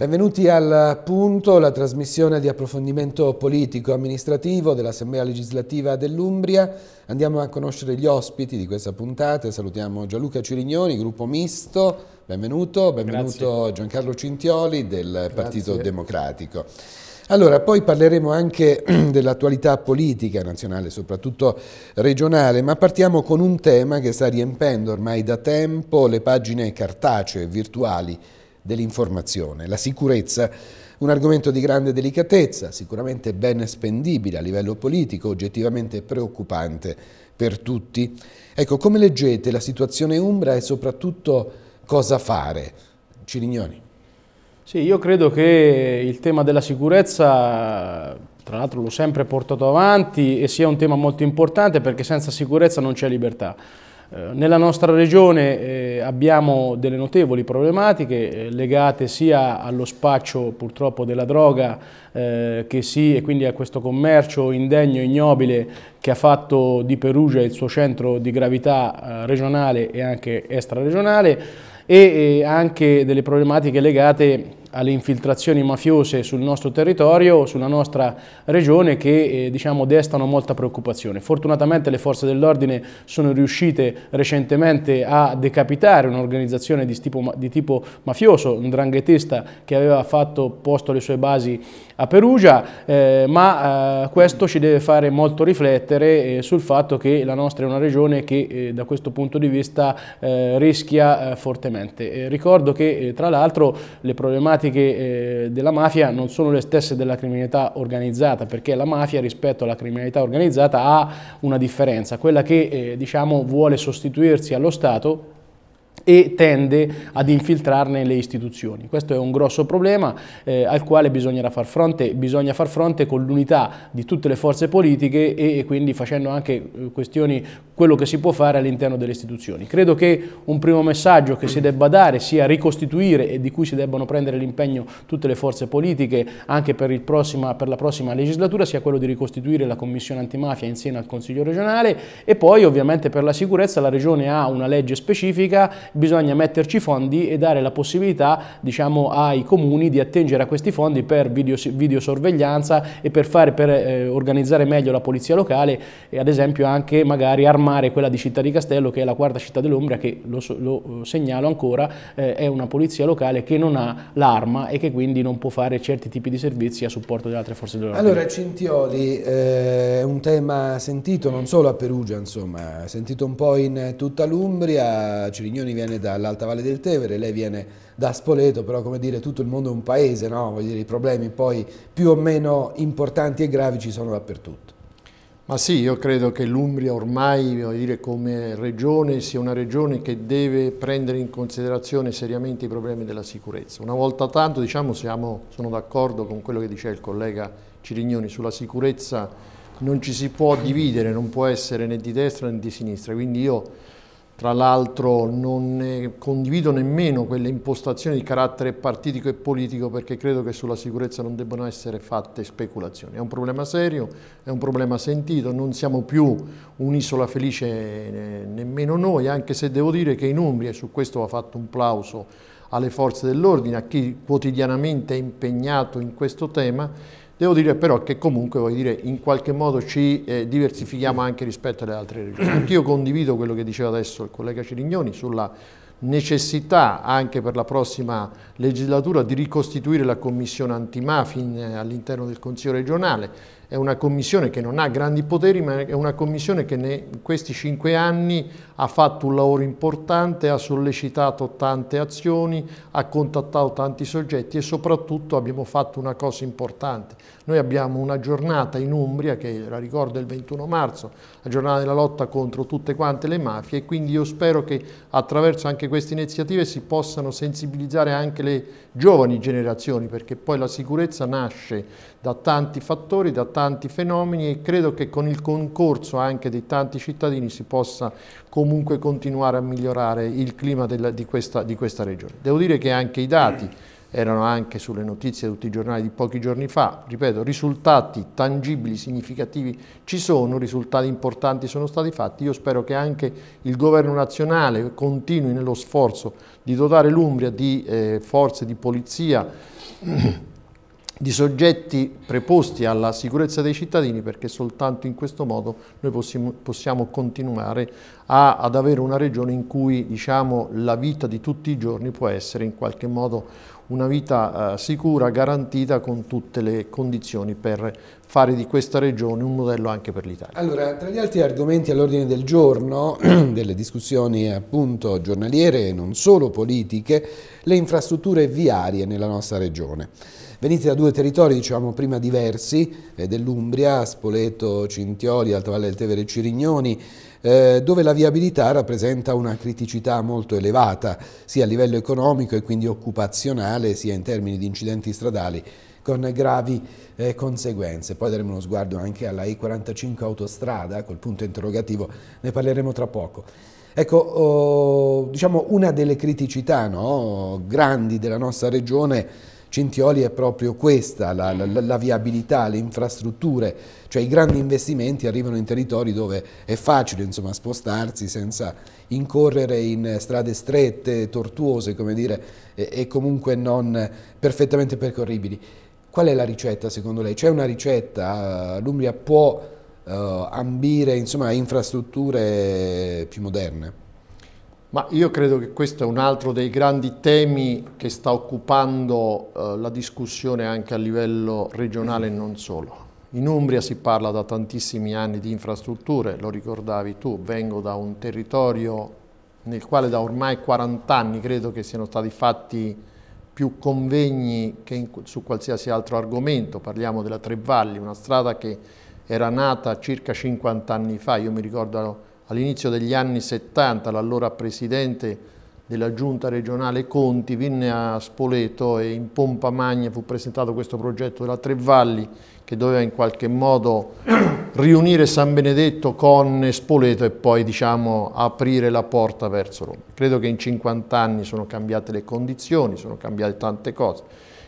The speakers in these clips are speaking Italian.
Benvenuti al punto, la trasmissione di approfondimento politico-amministrativo dell'Assemblea legislativa dell'Umbria. Andiamo a conoscere gli ospiti di questa puntata. Salutiamo Gianluca Cirignoni, gruppo misto. Benvenuto, benvenuto Grazie. Giancarlo Cintioli del Grazie. Partito Democratico. Allora, poi parleremo anche dell'attualità politica nazionale, soprattutto regionale, ma partiamo con un tema che sta riempendo ormai da tempo le pagine cartacee e virtuali dell'informazione. La sicurezza, un argomento di grande delicatezza, sicuramente ben spendibile a livello politico, oggettivamente preoccupante per tutti. Ecco, come leggete la situazione Umbra e soprattutto cosa fare? Cirignoni. Sì, io credo che il tema della sicurezza, tra l'altro l'ho sempre portato avanti e sia un tema molto importante perché senza sicurezza non c'è libertà. Eh, nella nostra regione eh, abbiamo delle notevoli problematiche eh, legate sia allo spaccio purtroppo della droga che sì, e quindi a questo commercio indegno e ignobile che ha fatto di Perugia il suo centro di gravità regionale e anche extraregionale e anche delle problematiche legate alle infiltrazioni mafiose sul nostro territorio, sulla nostra regione che eh, diciamo, destano molta preoccupazione. Fortunatamente le forze dell'ordine sono riuscite recentemente a decapitare un'organizzazione di, di, tipo mafioso, un dranghetista che aveva fatto posto le sue basi a Perugia, eh, ma eh, questo ci deve fare molto riflettere eh, sul fatto che la nostra è una regione che eh, da questo punto di vista eh, rischia fortemente. ricordo che tra l'altro le problematiche pratiche eh, della mafia non sono le stesse della criminalità organizzata, perché la mafia rispetto alla criminalità organizzata ha una differenza, quella che eh, diciamo, vuole sostituirsi allo Stato e tende ad infiltrarne le istituzioni. Questo è un grosso problema eh, al quale bisognerà far fronte, bisogna far fronte con l'unità di tutte le forze politiche e, e quindi facendo anche eh, questioni, quello che si può fare all'interno delle istituzioni. Credo che un primo messaggio che si debba dare sia ricostituire e di cui si debbano prendere l'impegno tutte le forze politiche anche per, prossima, per la prossima legislatura sia quello di ricostituire la Commissione antimafia insieme al Consiglio regionale e poi ovviamente per la sicurezza la Regione ha una legge specifica bisogna metterci fondi e dare la possibilità diciamo, ai comuni di attingere a questi fondi per videosorveglianza video e per, fare, per eh, organizzare meglio la polizia locale e ad esempio anche magari armare quella di Città di Castello che è la quarta città dell'Umbria che lo, lo eh, segnalo ancora eh, è una polizia locale che non ha l'arma e che quindi non può fare certi tipi di servizi a supporto delle altre forze dell'ordine. Allora Cintioli eh, è eh, un tema sentito non solo a Perugia insomma, sentito un po' in tutta l'Umbria, Cirignoni viene dall'Alta Valle del Tevere, lei viene da Spoleto, però come dire tutto il mondo è un paese, no? Voglio dire, i problemi poi più o meno importanti e gravi ci sono dappertutto. Ma sì, io credo che l'Umbria ormai, dire, come regione, sia una regione che deve prendere in considerazione seriamente i problemi della sicurezza. Una volta tanto, diciamo, siamo, sono d'accordo con quello che diceva il collega Cirignoni sulla sicurezza, non ci si può dividere, non può essere né di destra né di sinistra, quindi io tra l'altro non condivido nemmeno quelle impostazioni di carattere partitico e politico perché credo che sulla sicurezza non debbano essere fatte speculazioni. È un problema serio, è un problema sentito, non siamo più un'isola felice eh, nemmeno noi, anche se devo dire che in Umbria, e su questo va fatto un plauso alle forze dell'ordine, a chi quotidianamente è impegnato in questo tema, Devo dire però che comunque dire, in qualche modo ci eh, diversifichiamo anche rispetto alle altre regioni. Anch'io condivido quello che diceva adesso il collega Cirignoni sulla necessità anche per la prossima legislatura di ricostituire la commissione antimafia eh, all'interno del Consiglio regionale è una commissione che non ha grandi poteri, ma è una commissione che in questi cinque anni ha fatto un lavoro importante, ha sollecitato tante azioni, ha contattato tanti soggetti e soprattutto abbiamo fatto una cosa importante. Noi abbiamo una giornata in Umbria, che la ricordo è il 21 marzo, la giornata della lotta contro tutte quante le mafie e quindi io spero che attraverso anche queste iniziative si possano sensibilizzare anche le giovani generazioni, perché poi la sicurezza nasce da tanti fattori, da tanti fenomeni e credo che con il concorso anche di tanti cittadini si possa comunque continuare a migliorare il clima della, di, questa, di, questa, regione. Devo dire che anche i dati erano anche sulle notizie di tutti i giornali di pochi giorni fa, ripeto, risultati tangibili, significativi ci sono, risultati importanti sono stati fatti, io spero che anche il governo nazionale continui nello sforzo di dotare l'Umbria di eh, forze di polizia di soggetti preposti alla sicurezza dei cittadini perché soltanto in questo modo noi possiamo, possiamo continuare a, ad avere una regione in cui diciamo, la vita di tutti i giorni può essere in qualche modo una vita eh, sicura, garantita con tutte le condizioni per fare di questa regione un modello anche per l'Italia. Allora, tra gli altri argomenti all'ordine del giorno, delle discussioni appunto giornaliere e non solo politiche, le infrastrutture viarie nella nostra regione. Venite da due territori, diciamo prima diversi, eh, dell'Umbria, Spoleto, Cintioli, Alta Valle del Tevere e Cirignoni, eh, dove la viabilità rappresenta una criticità molto elevata, sia a livello economico e quindi occupazionale, sia in termini di incidenti stradali con gravi eh, conseguenze. Poi daremo uno sguardo anche alla I-45 autostrada, col punto interrogativo, ne parleremo tra poco. Ecco, oh, diciamo una delle criticità no, grandi della nostra regione Centioli è proprio questa, la, la, la viabilità, le infrastrutture, cioè i grandi investimenti arrivano in territori dove è facile insomma, spostarsi senza incorrere in strade strette, tortuose come dire, e, e comunque non perfettamente percorribili. Qual è la ricetta secondo lei? C'è una ricetta? L'Umbria può uh, ambire insomma, a infrastrutture più moderne? Ma io credo che questo è un altro dei grandi temi che sta occupando eh, la discussione anche a livello regionale e non solo. In Umbria si parla da tantissimi anni di infrastrutture, lo ricordavi tu, vengo da un territorio nel quale da ormai 40 anni credo che siano stati fatti più convegni che in, su qualsiasi altro argomento, parliamo della Tre Valli, una strada che era nata circa 50 anni fa, io mi ricordo All'inizio degli anni 70 l'allora presidente della giunta regionale Conti venne a Spoleto e in pompa magna fu presentato questo progetto della Tre Valli che doveva in qualche modo riunire San Benedetto con Spoleto e poi diciamo, aprire la porta verso Roma. Credo che in 50 anni sono cambiate le condizioni, sono cambiate tante cose.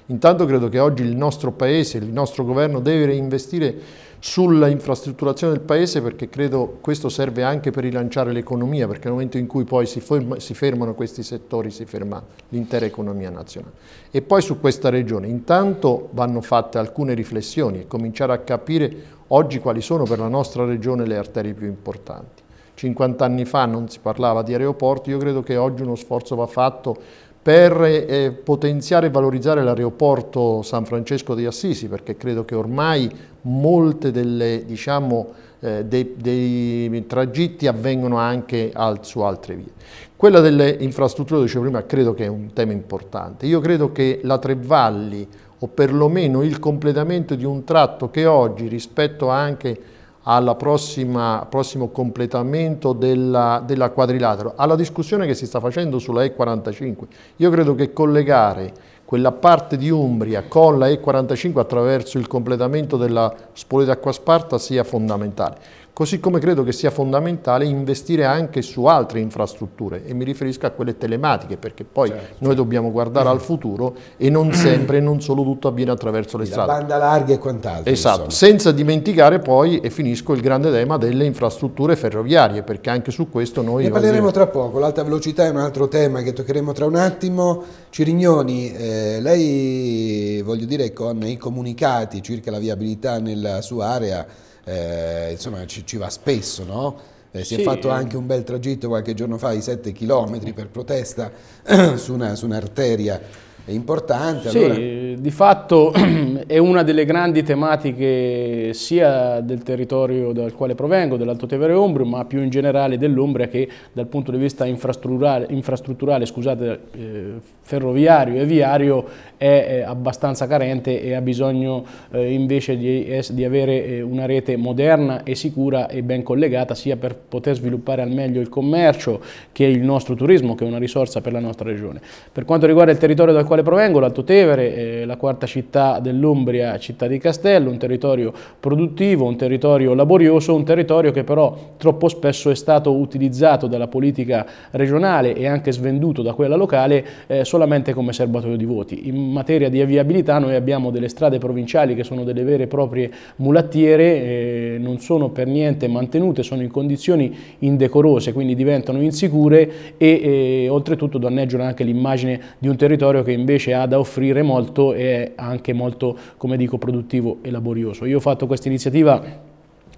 Intanto credo che oggi il nostro paese, il nostro governo deve reinvestire sulla infrastrutturazione del paese perché credo questo serve anche per rilanciare l'economia perché nel momento in cui poi si, ferma, si, fermano questi settori si ferma l'intera economia nazionale. E poi su questa regione intanto vanno fatte alcune riflessioni e cominciare a capire oggi quali sono per la nostra regione le arterie più importanti. 50 anni fa non si parlava di aeroporti, io credo che oggi uno sforzo va fatto per eh, eh, potenziare e valorizzare l'aeroporto San Francesco di Assisi, perché credo che ormai molte delle, diciamo, eh, dei, dei, tragitti avvengono anche al, su altre vie. Quella delle infrastrutture, lo dicevo prima, credo che è un tema importante. Io credo che la Trevalli, o perlomeno il completamento di un tratto che oggi rispetto anche al prossimo completamento della, della quadrilatero, alla discussione che si sta facendo sulla E45. Io credo che collegare quella parte di Umbria con la E45 attraverso il completamento della Spoleto Acquasparta sia fondamentale. Così come credo che sia fondamentale investire anche su altre infrastrutture e mi riferisco a quelle telematiche perché poi certo. noi dobbiamo guardare al futuro e non sempre e non solo tutto avviene attraverso le strade. La banda larga e quant'altro. Esatto, insomma. senza dimenticare poi, e finisco, il grande tema delle infrastrutture ferroviarie perché anche su questo noi... Ne parleremo oggi... tra poco, l'alta velocità è un altro tema che toccheremo tra un attimo. Cirignoni, eh, lei voglio dire con i comunicati circa la viabilità nella sua area eh, insomma ci, ci, va spesso, no? Eh, si sì. è fatto eh. anche un bel tragitto qualche giorno fa di 7 km per protesta su un'arteria un importante. Sì, allora di fatto è una delle grandi tematiche sia del territorio dal quale provengo, dell'Alto Tevere Umbrio, ma più in generale dell'Umbria che dal punto di vista infrastrutturale, infrastrutturale scusate, eh, ferroviario e viario è, è, abbastanza carente e ha bisogno eh, invece di, di avere eh, una rete moderna e sicura e ben collegata sia per poter sviluppare al meglio il commercio che il nostro turismo che è una risorsa per la nostra regione. Per quanto riguarda il territorio dal quale provengo, l'Alto Tevere, eh, la quarta città dell'Umbria, città di Castello, un territorio produttivo, un territorio laborioso, un territorio che però troppo spesso è stato utilizzato dalla politica regionale e anche svenduto da quella locale eh, solamente come serbatoio di voti. In materia di viabilità noi abbiamo delle strade provinciali che sono delle vere e proprie mulattiere, eh, non sono per niente mantenute, sono in condizioni indecorose, quindi diventano insicure e eh, oltretutto danneggiano anche l'immagine di un territorio che invece ha da offrire molto e è anche molto, come dico, produttivo e laborioso. Io ho fatto questa iniziativa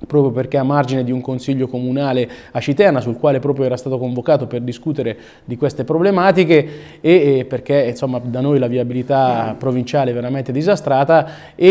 proprio perché a margine di un consiglio comunale a Citerna sul quale proprio era stato convocato per discutere di queste problematiche e, e perché insomma da noi la viabilità provinciale è veramente disastrata e,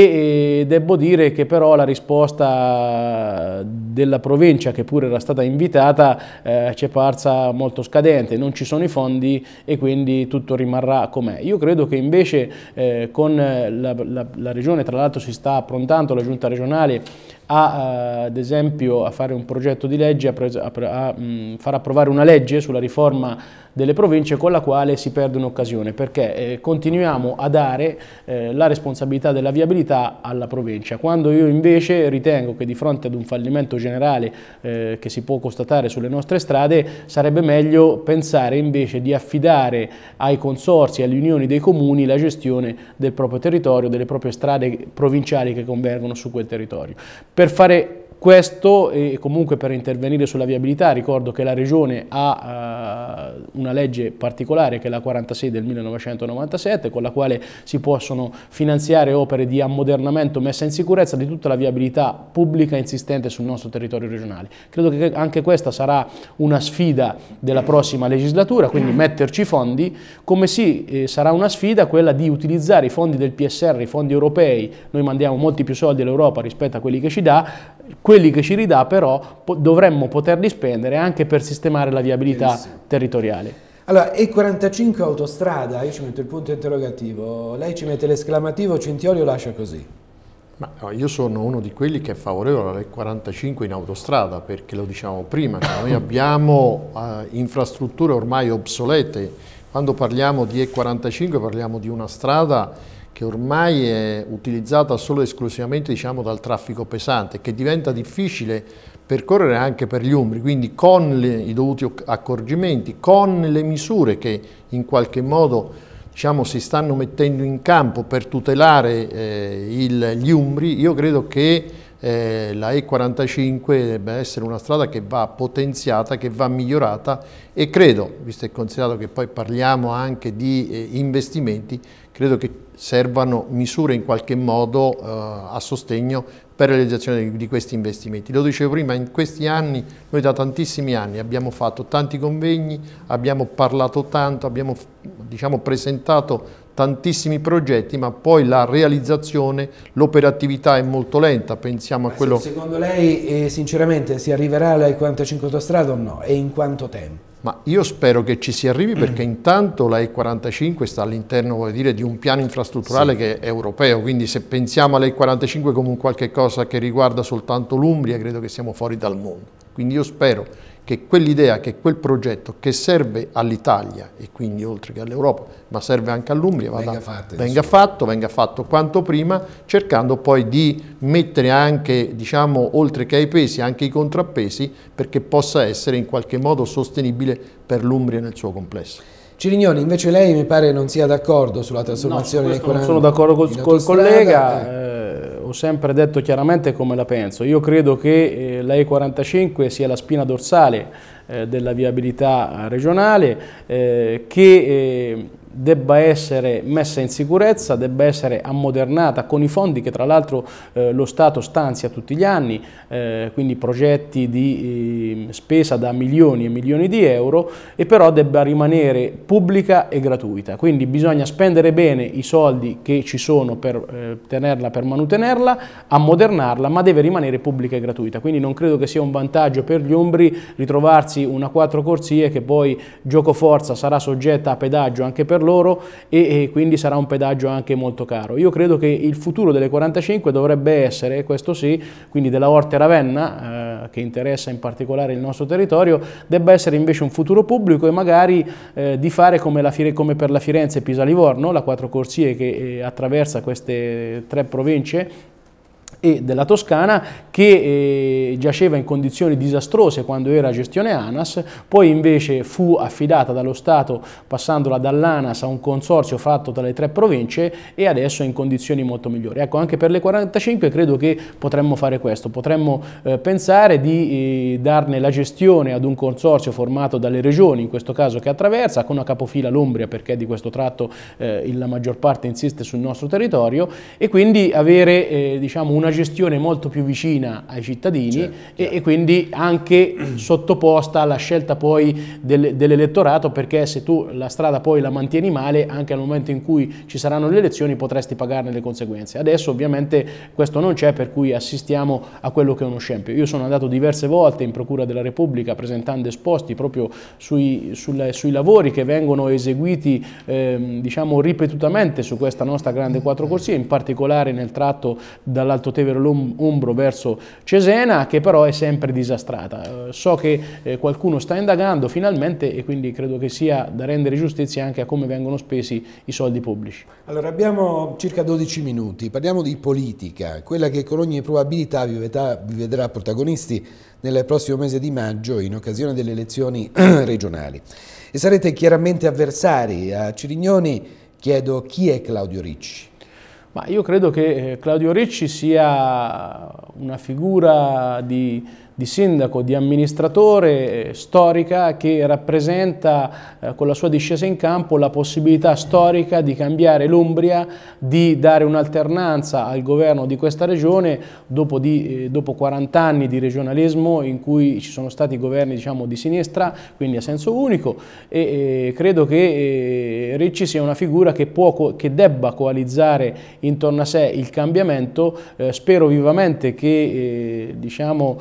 e devo dire che però la risposta della provincia che pure era stata invitata eh, ci è parsa molto scadente, non ci sono i fondi e quindi tutto rimarrà com'è. Io credo che invece eh, con la, la, la regione tra l'altro si sta approntando la giunta regionale a, eh, ad esempio a fare un progetto di legge, a, a, a mh, far approvare una legge sulla riforma delle province con la quale si perde un'occasione perché eh, continuiamo a dare eh, la responsabilità della viabilità alla provincia quando io invece ritengo che di fronte ad un fallimento generale eh, che si può constatare sulle nostre strade sarebbe meglio pensare invece di affidare ai consorsi alle unioni dei comuni la gestione del proprio territorio, delle proprie strade provinciali che convergono su quel territorio. Per fare questo e comunque per intervenire sulla viabilità ricordo che la Regione ha eh, una legge particolare che è la 46 del 1997 con la quale si possono finanziare opere di ammodernamento messa in sicurezza di tutta la viabilità pubblica insistente sul nostro territorio regionale. Credo che anche questa sarà una sfida della prossima legislatura, quindi metterci fondi, come sì eh, sarà una sfida quella di utilizzare i fondi del PSR, i fondi europei, noi mandiamo molti più soldi all'Europa rispetto a quelli che ci dà, quelli che ci ridà però po dovremmo poterli spendere anche per sistemare la viabilità Benissimo. territoriale. Allora, E45 autostrada, io ci metto il punto interrogativo, lei ci mette l'esclamativo, Cintioli o lascia così? Ma io sono uno di quelli che è favorevole alle 45 in autostrada, perché lo diciamo prima, noi abbiamo eh, infrastrutture ormai obsolete, quando parliamo di E45 parliamo di una strada che ormai è utilizzata solo ed esclusivamente diciamo, dal traffico pesante, che diventa difficile percorrere anche per gli umbri, quindi con le, i dovuti accorgimenti, con le misure che in qualche modo diciamo, si stanno mettendo in campo per tutelare eh, il, gli umbri, io credo che eh, la E45 debba essere una strada che va potenziata, che va migliorata e credo, visto e considerato che poi parliamo anche di eh, investimenti, credo che servano misure in qualche modo eh, a sostegno per la realizzazione di questi investimenti. Lo dicevo prima, in questi anni, noi da tantissimi anni abbiamo fatto tanti convegni, abbiamo parlato tanto, abbiamo diciamo, presentato tantissimi progetti, ma poi la realizzazione, l'operatività è molto lenta, pensiamo a quello... Secondo lei, eh, sinceramente, si arriverà alla 45 autostrada o no? E in quanto tempo? ma io spero che ci si arrivi perché mm. intanto la E45 sta all'interno di un piano infrastrutturale sì. che è europeo, quindi se pensiamo alla E45 come un qualche cosa che riguarda soltanto l'Umbria credo che siamo fuori dal mondo. Quindi io spero che quell'idea, che quel progetto che serve all'Italia e quindi oltre che all'Europa, ma serve anche all'Umbria, venga, fatta, venga fatto, venga fatto quanto prima, cercando poi di mettere anche, diciamo, oltre che ai pesi, anche i contrappesi, perché possa essere in qualche modo sostenibile per l'Umbria nel suo complesso. Cirignoni, invece lei mi pare non sia d'accordo sulla trasformazione no, economica. Non sono d'accordo col, col collega. Eh, eh sempre detto chiaramente come la penso. Io credo che eh, la 45 sia la spina dorsale eh, della viabilità regionale, eh, che eh, debba essere messa in sicurezza, debba essere ammodernata con i fondi che tra l'altro eh, lo Stato stanzia tutti gli anni, eh, quindi progetti di eh, spesa da milioni e milioni di euro, e però debba rimanere pubblica e gratuita. Quindi bisogna spendere bene i soldi che ci sono per eh, tenerla, per manutenerla, ammodernarla, ma deve rimanere pubblica e gratuita. Quindi non credo che sia un vantaggio per gli umbri ritrovarsi una quattro corsie che poi gioco forza sarà soggetta a pedaggio anche per loro e, e quindi sarà un pedaggio anche molto caro. Io credo che il futuro delle 45 dovrebbe essere, questo sì, quindi della Orte Ravenna, eh, che interessa in particolare il nostro territorio, debba essere invece un futuro pubblico e magari eh, di fare come, la, come, per la Firenze Pisa-Livorno, la quattro corsie che eh, attraversa queste tre province e della Toscana che eh, giaceva in condizioni disastrose quando era gestione ANAS, poi invece fu affidata dallo Stato passandola dall'ANAS a un consorzio fatto dalle tre province e adesso è in condizioni molto migliori. Ecco, anche per le 45 credo che potremmo fare questo, potremmo eh, pensare di eh, darne la gestione ad un consorzio formato dalle regioni, in questo caso che attraversa, con una capofila l'Umbria perché di questo tratto eh, la maggior parte insiste sul nostro territorio e quindi avere eh, diciamo una gestione molto più vicina ai cittadini certo, e, certo. e, quindi anche sottoposta alla scelta poi del, dell'elettorato perché se tu la strada poi la mantieni male anche al momento in cui ci saranno le elezioni potresti pagarne le conseguenze. Adesso ovviamente questo non c'è per cui assistiamo a quello che è uno scempio. Io sono andato diverse volte in Procura della Repubblica presentando esposti proprio sui, sulle, sui lavori che vengono eseguiti ehm, diciamo ripetutamente su questa nostra grande quattro corsie, in particolare nel tratto dall'Alto Testo parte per l'Umbro verso Cesena che però è sempre disastrata. Eh, so che eh, qualcuno sta indagando finalmente e quindi credo che sia da rendere giustizia anche a come vengono spesi i soldi pubblici. Allora abbiamo circa 12 minuti, parliamo di politica, quella che con ogni probabilità vi vedrà protagonisti nel prossimo mese di maggio in occasione delle elezioni regionali. E sarete chiaramente avversari. A Cirignoni chiedo chi è Claudio Ricci. Ma io credo che eh, Claudio Ricci sia una figura di di sindaco, di amministratore eh, storica che rappresenta eh, con la sua discesa in campo la possibilità storica di cambiare l'Umbria, di dare un'alternanza al governo di questa regione dopo, di, eh, dopo, 40 anni di regionalismo in cui ci sono stati governi diciamo, di sinistra, quindi a senso unico e eh, credo che eh, Ricci sia una figura che, può, che, debba coalizzare intorno a sé il cambiamento, spero vivamente che diciamo,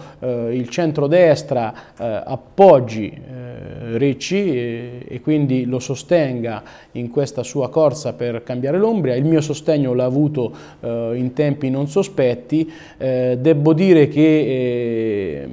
eh, il centrodestra eh, appoggi eh, Ricci e, e, quindi lo sostenga in questa sua corsa per cambiare l'Umbria. Il mio sostegno l'ha avuto eh, in tempi non sospetti. Eh, debbo dire che ehm,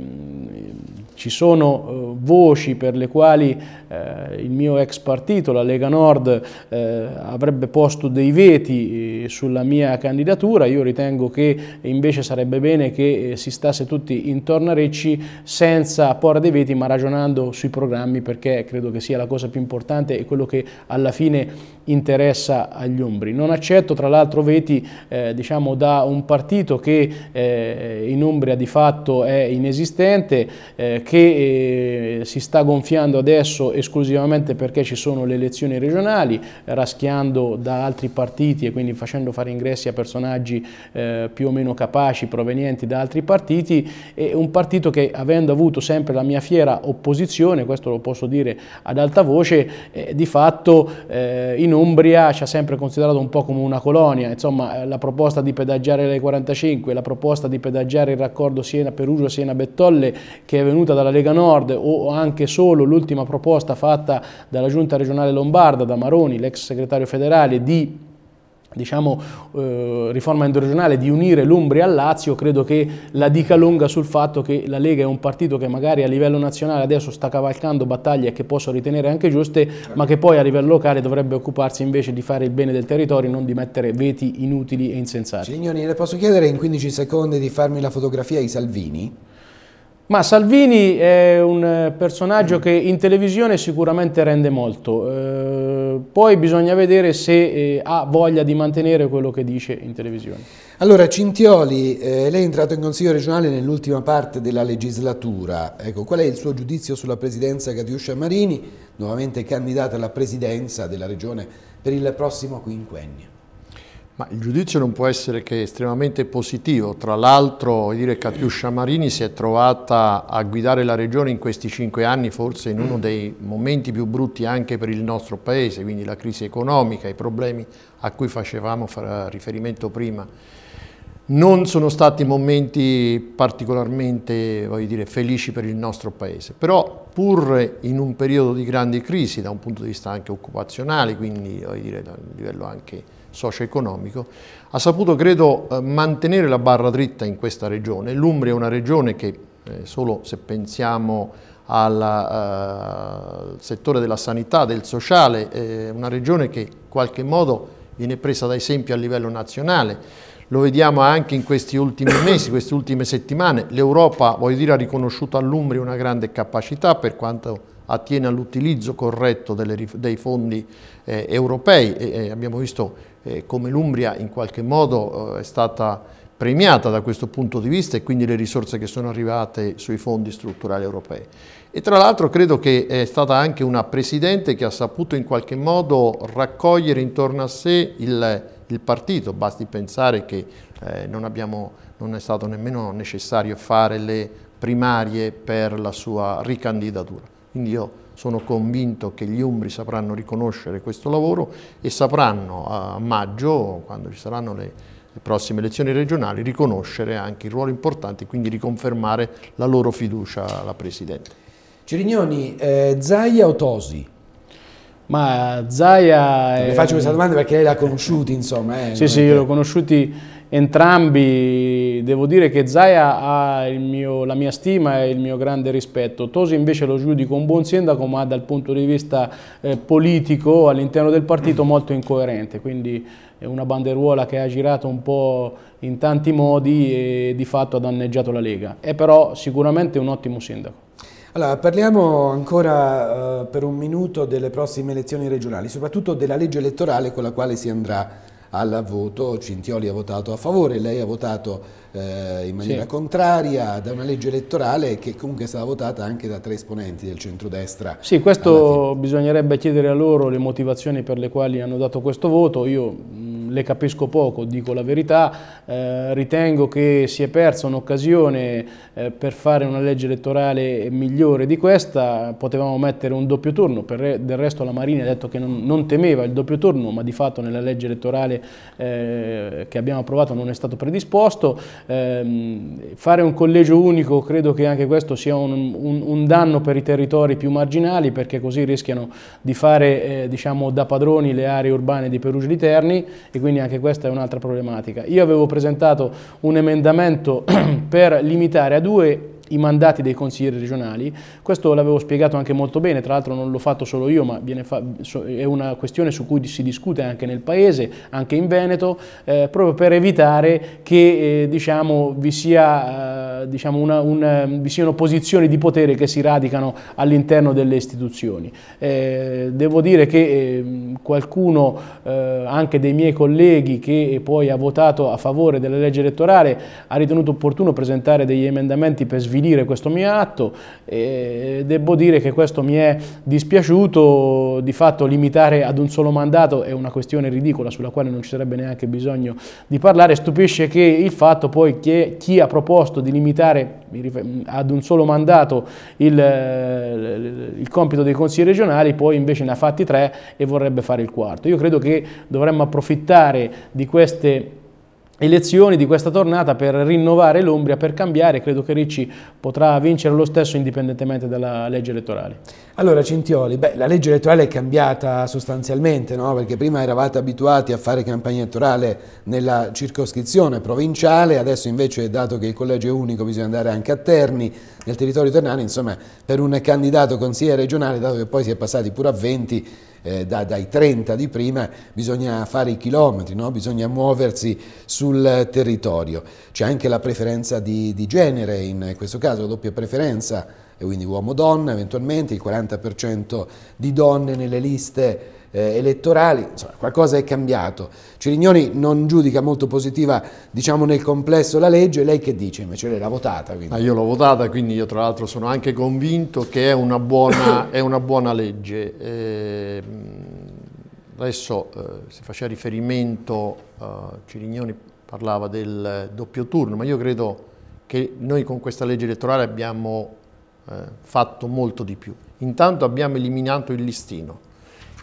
ci sono eh, voci per le quali eh, il mio ex partito, la Lega Nord, eh, avrebbe posto dei veti eh, sulla mia candidatura, io ritengo che invece sarebbe bene che eh, si stasse tutti intorno a Recci senza porre dei veti ma ragionando sui programmi perché credo che sia la cosa più importante e quello che alla fine interessa agli Umbri. Non accetto tra l'altro veti eh, diciamo, da un partito che eh, in Umbria di fatto è inesistente, eh, che eh, si sta gonfiando adesso esclusivamente perché ci sono le elezioni regionali, raschiando da altri partiti e quindi facendo fare ingressi a personaggi eh, più o meno capaci provenienti da altri partiti e un partito che avendo avuto sempre la mia fiera opposizione, questo lo posso dire ad alta voce, eh, di fatto eh, in Umbria ci ha sempre considerato un po' come una colonia, insomma eh, la proposta di pedaggiare le 45, la proposta di pedaggiare il raccordo Siena-Perugia, Siena-Bettolle che è venuta dalla Lega Nord o anche solo l'ultima proposta proposta fatta dalla giunta regionale lombarda, da Maroni, l'ex segretario federale, di diciamo, eh, riforma endoregionale, di unire l'Umbria al Lazio, credo che la dica lunga sul fatto che la Lega è un partito che magari a livello nazionale adesso sta cavalcando battaglie che posso ritenere anche giuste, ma che poi a livello locale dovrebbe occuparsi invece di fare il bene del territorio, e non di mettere veti inutili e insensati. Signori, le posso chiedere in 15 secondi di farmi la fotografia ai Salvini? Ma Salvini è un personaggio che in televisione sicuramente rende molto, eh, poi bisogna vedere se eh, ha voglia di mantenere quello che dice in televisione. Allora Cintioli, eh, lei è entrato in Consiglio regionale nell'ultima parte della legislatura, ecco, qual è il suo giudizio sulla presidenza Catiuscia Marini, nuovamente candidata alla presidenza della regione per il prossimo quinquennio? Ma il giudizio non può essere che estremamente positivo, tra l'altro Catiuscia Marini si è trovata a guidare la regione in questi cinque anni forse in uno dei momenti più brutti anche per il nostro paese, quindi la crisi economica, i problemi a cui facevamo riferimento prima. Non sono stati momenti particolarmente dire, felici per il nostro paese, però pur in un periodo di grandi crisi da un punto di vista anche occupazionale, quindi dire, a livello anche socio-economico, ha saputo, credo, eh, mantenere la barra dritta in questa regione. L'Umbria è una regione che, eh, solo se pensiamo alla, eh, al settore della sanità, del sociale, è una regione che in qualche modo viene presa da esempio a livello nazionale. Lo vediamo anche in questi ultimi mesi, queste ultime settimane. L'Europa, voglio dire, ha riconosciuto all'Umbria una grande capacità per quanto attiene all'utilizzo corretto delle, dei fondi eh, europei e, eh, abbiamo visto eh, come l'Umbria in qualche modo eh, è stata premiata da questo punto di vista e quindi le risorse che sono arrivate sui fondi strutturali europei. E tra l'altro credo che è stata anche una Presidente che ha saputo in qualche modo raccogliere intorno a sé il, il partito, basti pensare che eh, non, abbiamo, non è stato nemmeno necessario fare le primarie per la sua ricandidatura. Quindi io sono convinto che gli Umbri sapranno riconoscere questo lavoro e sapranno a maggio, quando ci saranno le, le prossime elezioni regionali, riconoscere anche il ruolo importante e quindi riconfermare la loro fiducia alla Presidente. Cirignoni, eh, Zaia o Tosi? Ma Zaia... È... Le faccio questa domanda perché lei l'ha conosciuti, insomma. Eh, sì, sì, io l'ho conosciuti entrambi. Devo dire che Zaia ha mio, la mia stima e il mio grande rispetto. Tosi invece lo giudico un buon sindaco, ma dal punto di vista eh, politico all'interno del partito molto incoerente. Quindi è una banderuola che ha girato un po' in tanti modi e di fatto ha danneggiato la Lega. È però sicuramente un ottimo sindaco. Allora, parliamo ancora eh, per un minuto delle prossime elezioni regionali, soprattutto della legge elettorale con la quale si andrà al voto. Cintioli ha votato a favore, lei ha votato eh, in maniera sì. contraria da una legge elettorale che comunque è stata votata anche da tre esponenti del centrodestra. Sì, questo bisognerebbe chiedere a loro le motivazioni per le quali hanno dato questo voto. Io le capisco poco, dico la verità, eh, ritengo che si è persa un'occasione eh, per fare una legge elettorale migliore di questa, potevamo mettere un doppio turno, per, del resto la Marina ha detto che non, non, temeva il doppio turno, ma di fatto nella legge elettorale eh, che abbiamo approvato non è stato predisposto, ehm, fare un collegio unico credo che anche questo sia un, un, un danno per i territori più marginali perché così rischiano di fare eh, diciamo, da padroni le aree urbane di Perugia di Terni e quindi anche questa è un'altra problematica. Io avevo presentato un emendamento per limitare a due i mandati dei consiglieri regionali, questo l'avevo spiegato anche molto bene, tra l'altro non l'ho fatto solo io, ma è una questione su cui si discute anche nel Paese, anche in Veneto, eh, proprio per evitare che eh, diciamo, vi, sia, eh, diciamo una, una, ehm, vi, siano posizioni di potere che si radicano all'interno delle istituzioni. Eh, devo dire che ehm, qualcuno, eh, anche dei miei colleghi, che poi ha votato a favore della legge elettorale, ha ritenuto opportuno presentare degli emendamenti per sviluppare svilire questo mio atto e devo dire che questo mi è dispiaciuto, di fatto limitare ad un solo mandato è una questione ridicola sulla quale non ci sarebbe neanche bisogno di parlare, stupisce che il fatto poi che chi ha proposto di limitare ad un solo mandato il, il compito dei consigli regionali poi invece ne ha fatti tre e vorrebbe fare il quarto. Io credo che dovremmo approfittare di queste elezioni di questa tornata per rinnovare l'Umbria, per cambiare, credo che Ricci potrà vincere lo stesso indipendentemente dalla legge elettorale. Allora Cintioli, beh, la legge elettorale è cambiata sostanzialmente, no? perché prima eravate abituati a fare campagna elettorale nella circoscrizione provinciale, adesso invece dato che il collegio è unico bisogna andare anche a Terni, nel territorio ternano, insomma per un candidato consigliere regionale, dato che poi si è passati pure a 20, eh, da, dai 30 di prima, bisogna fare i chilometri, no? bisogna muoversi sul territorio. C'è anche la preferenza di, di genere, in questo caso la doppia preferenza, quindi uomo-donna eventualmente, il 40% di donne nelle liste eh, elettorali, insomma, qualcosa è cambiato. Cirignoni non giudica molto positiva, diciamo, nel complesso la legge, lei che dice? Invece lei l'ha votata. Ah, io l'ho votata, quindi io tra l'altro sono anche convinto che è una buona, è una buona legge. Eh, adesso eh, si faceva riferimento, eh, Cirignoni parlava del doppio turno, ma io credo che noi con questa legge elettorale abbiamo eh, fatto molto di più. Intanto abbiamo eliminato il listino,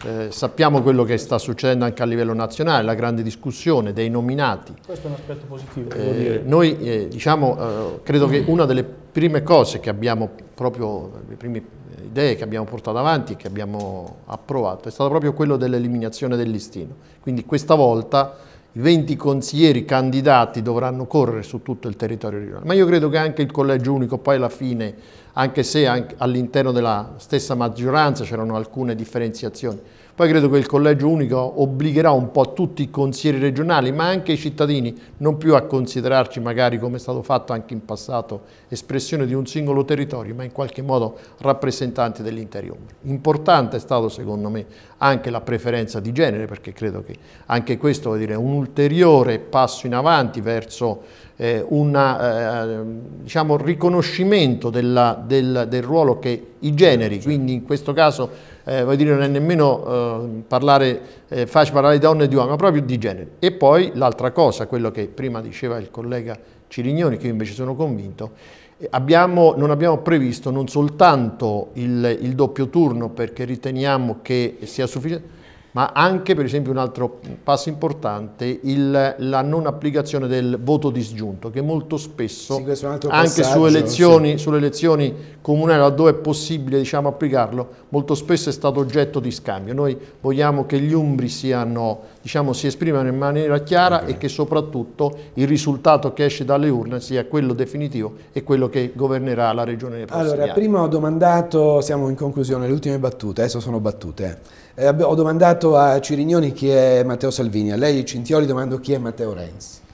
eh, sappiamo quello che sta succedendo anche a livello nazionale, la grande discussione dei nominati. Questo è un aspetto positivo. Eh, noi eh, diciamo, eh, credo che una delle prime cose che abbiamo proprio, le prime idee che abbiamo portato avanti, e che abbiamo approvato, è stata proprio quello dell'eliminazione del listino. Quindi questa volta i 20 consiglieri candidati dovranno correre su tutto il territorio regionale, ma io credo che anche il collegio unico poi alla fine, anche se all'interno della stessa maggioranza c'erano alcune differenziazioni, poi credo che il collegio unico obbligherà un po' tutti i consiglieri regionali, ma anche i cittadini, non più a considerarci magari come è stato fatto anche in passato, espressione di un singolo territorio, ma in qualche modo rappresentanti dell'intera Umbria. Importante è stato secondo me anche la preferenza di genere, perché credo che anche questo vuol dire un ulteriore passo in avanti verso eh, un eh, diciamo, riconoscimento della, del, del ruolo che i generi, quindi in questo caso eh, dire, non è nemmeno eh, parlare, eh, facile parlare di donne e di uomini, ma proprio di genere. E poi l'altra cosa, quello che prima diceva il collega Cirignoni, che io invece sono convinto, eh, abbiamo, non abbiamo previsto non soltanto il, il doppio turno perché riteniamo che sia sufficiente, ma anche per esempio un altro passo importante, il, la non applicazione del voto disgiunto, che molto spesso sì, anche su elezioni, sì. sulle elezioni comunali, laddove è possibile diciamo, applicarlo, molto spesso è stato oggetto di scambio. Noi vogliamo che gli umbri siano, diciamo, si esprimano in maniera chiara okay. e che soprattutto il risultato che esce dalle urne sia quello definitivo e quello che governerà la regione nei prossimi Allora, anni. prima ho domandato, siamo in conclusione, le ultime battute, adesso eh, sono battute. Eh, ho domandato a Cirignoni chi è Matteo Salvini, a lei Cintioli domando chi è Matteo Renzi.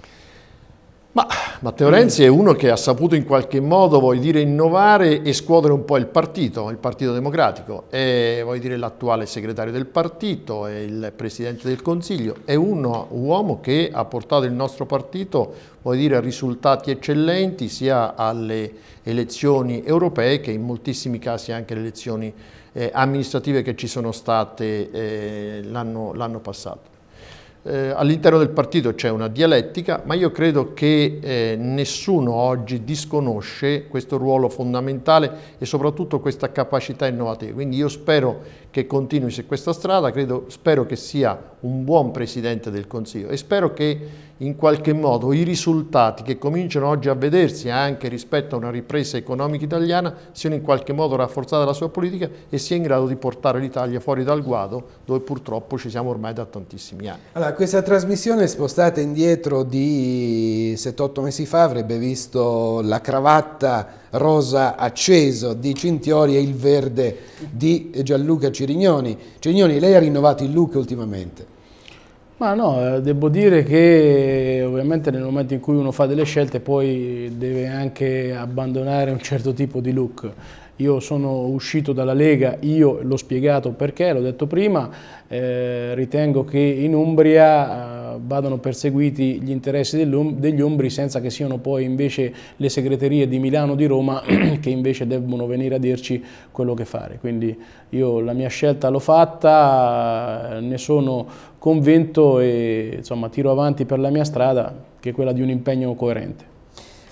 Ma Matteo Renzi è uno che ha saputo in qualche modo, voglio dire, innovare e scuotere un po' il partito, il Partito Democratico. È, voglio dire, l'attuale segretario del partito, è il Presidente del Consiglio. È un uomo che ha portato il nostro partito, voglio dire, a risultati eccellenti sia alle elezioni europee che in moltissimi casi anche alle elezioni eh, amministrative che ci sono state eh, l'anno passato eh, all'interno del partito c'è una dialettica, ma io credo che eh, nessuno oggi disconosce questo ruolo fondamentale e soprattutto questa capacità innovativa. Quindi io spero che continui su questa strada, credo, spero che sia un buon Presidente del Consiglio e spero che in qualche modo i risultati che cominciano oggi a vedersi anche rispetto a una ripresa economica italiana siano in qualche modo rafforzati dalla sua politica e sia in grado di portare l'Italia fuori dal guado dove purtroppo ci siamo ormai da tantissimi anni. Allora, questa trasmissione spostata indietro di 7-8 mesi fa avrebbe visto la cravatta rosa acceso di Cintiori e il verde di Gianluca Cirignoni. Cirignoni, lei ha rinnovato il look ultimamente? Ma no, eh, devo dire che eh, ovviamente nel momento in cui uno fa delle scelte poi deve anche abbandonare un certo tipo di look. Io sono uscito dalla Lega, io l'ho spiegato perché, l'ho detto prima, eh, ritengo che in Umbria eh, vadano perseguiti gli interessi degli Umbri senza che siano poi invece le segreterie di Milano o di Roma che invece devono venire a dirci quello che fare. Quindi io la mia scelta l'ho fatta, eh, ne sono convinto e insomma tiro avanti per la mia strada che è quella di un impegno coerente.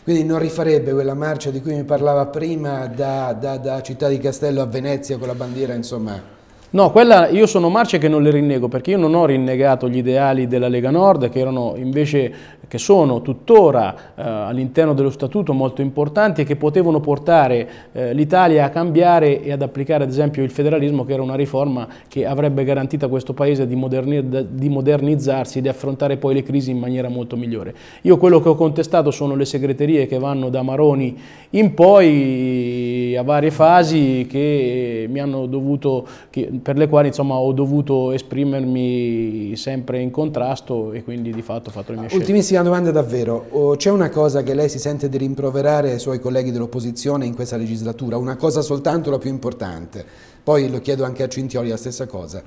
Quindi non rifarebbe quella marcia di cui mi parlava prima da, da, da Città di Castello a Venezia con la bandiera, insomma... No, quella, io sono marce che non le rinnego perché io non ho rinnegato gli ideali della Lega Nord che erano invece che sono tuttora eh, all'interno dello statuto molto importanti e che potevano portare eh, l'Italia a cambiare e ad applicare ad esempio il federalismo che era una riforma che avrebbe garantito a questo Paese di, moderni di modernizzarsi e di affrontare poi le crisi in maniera molto migliore. Io quello che ho contestato sono le segreterie che vanno da Maroni in poi a varie fasi che mi hanno dovuto, che, per le quali insomma, ho dovuto esprimermi sempre in contrasto e quindi di fatto ho fatto le mie scelte. Ultimissima L'ultima domanda davvero, oh, c'è una cosa che lei si sente di rimproverare ai suoi colleghi dell'opposizione in questa legislatura, una cosa soltanto la più importante, poi lo chiedo anche a Cintioli la stessa cosa.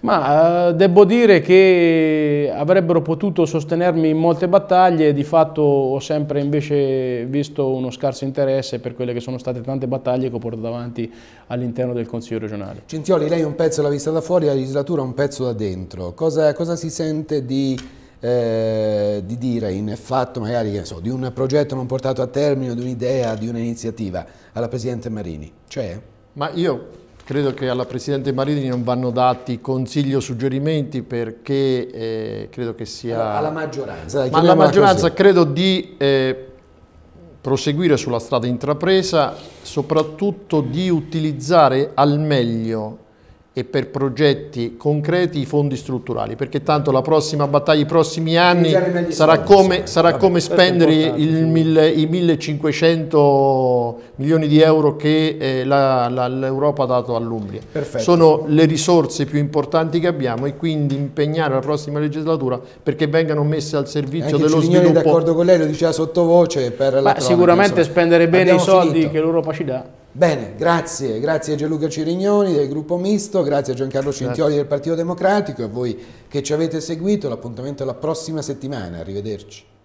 Ma eh, devo dire che avrebbero potuto sostenermi in molte battaglie, di fatto ho sempre invece visto uno scarso interesse per quelle che sono state tante battaglie che ho portato avanti all'interno del Consiglio regionale. Cintioli, lei un pezzo l'ha vista da fuori, la legislatura un pezzo da dentro, cosa, cosa si sente di eh, di dire in effetto magari so, di un progetto non portato a termine, di un'idea, di un'iniziativa alla Presidente Marini? Cioè? Ma io credo che alla Presidente Marini non vanno dati consigli o suggerimenti perché eh, credo che sia... Alla maggioranza. Dai, Ma alla maggioranza così. credo di eh, proseguire sulla strada intrapresa, soprattutto di utilizzare al meglio e per progetti concreti i fondi strutturali, perché tanto la prossima battaglia, i prossimi anni sarà come, sarà come spendere il mille, i 1500 milioni di euro che eh, l'Europa ha dato all'Umbria. Sono le risorse più importanti che abbiamo e quindi impegnare la prossima legislatura perché vengano messe al servizio Anche dello Ciglignoni sviluppo. d'accordo con lei, lo diceva sottovoce. Per la Ma sicuramente spendere bene abbiamo i soldi finito. che l'Europa ci dà Bene, grazie, grazie a Gianluca Cirignoni del gruppo misto, grazie a Giancarlo Cintioli del Partito Democratico e a voi che ci avete seguito, l'appuntamento è la prossima settimana, arrivederci.